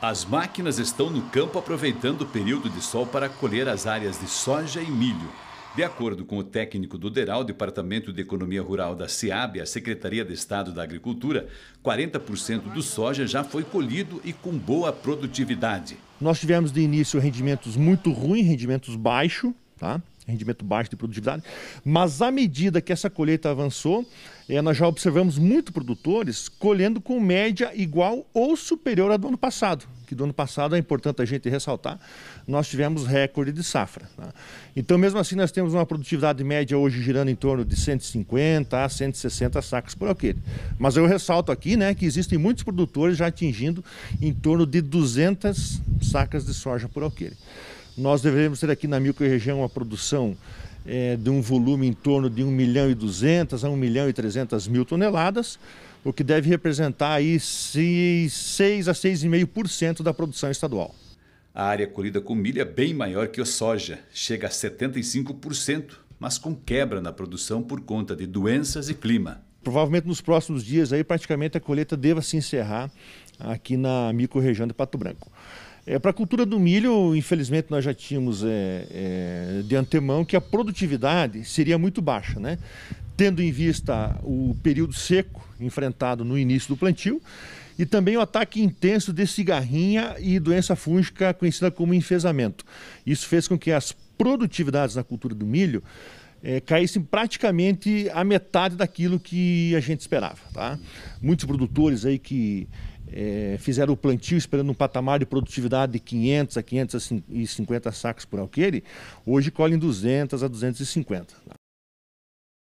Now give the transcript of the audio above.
As máquinas estão no campo aproveitando o período de sol para colher as áreas de soja e milho. De acordo com o técnico do DERAL, Departamento de Economia Rural da SEAB, a Secretaria de Estado da Agricultura, 40% do soja já foi colhido e com boa produtividade. Nós tivemos de início rendimentos muito ruins, rendimentos baixos, tá? rendimento baixo de produtividade. Mas à medida que essa colheita avançou, é, nós já observamos muitos produtores colhendo com média igual ou superior à do ano passado. Que do ano passado é importante a gente ressaltar, nós tivemos recorde de safra. Tá? Então, mesmo assim, nós temos uma produtividade média hoje girando em torno de 150 a 160 sacos por alqueire. Mas eu ressalto aqui né, que existem muitos produtores já atingindo em torno de 200 sacas de soja por alqueire. Nós deveríamos ter aqui na micro Região uma produção é, de um volume em torno de 1 milhão e 200 a 1 milhão e 300 mil toneladas, o que deve representar aí 6 a 6,5% da produção estadual. A área colhida com milho é bem maior que a soja, chega a 75%, mas com quebra na produção por conta de doenças e clima. Provavelmente nos próximos dias aí praticamente a colheita deva se encerrar aqui na microrregião de Pato Branco. É, Para a cultura do milho, infelizmente, nós já tínhamos é, é, de antemão que a produtividade seria muito baixa, né? tendo em vista o período seco enfrentado no início do plantio e também o ataque intenso de cigarrinha e doença fúngica conhecida como enfesamento. Isso fez com que as produtividades na cultura do milho é, caíssem praticamente a metade daquilo que a gente esperava. Tá? Muitos produtores aí que é, fizeram o plantio esperando um patamar de produtividade de 500 a 550 sacos por alqueire, hoje colhem 200 a 250.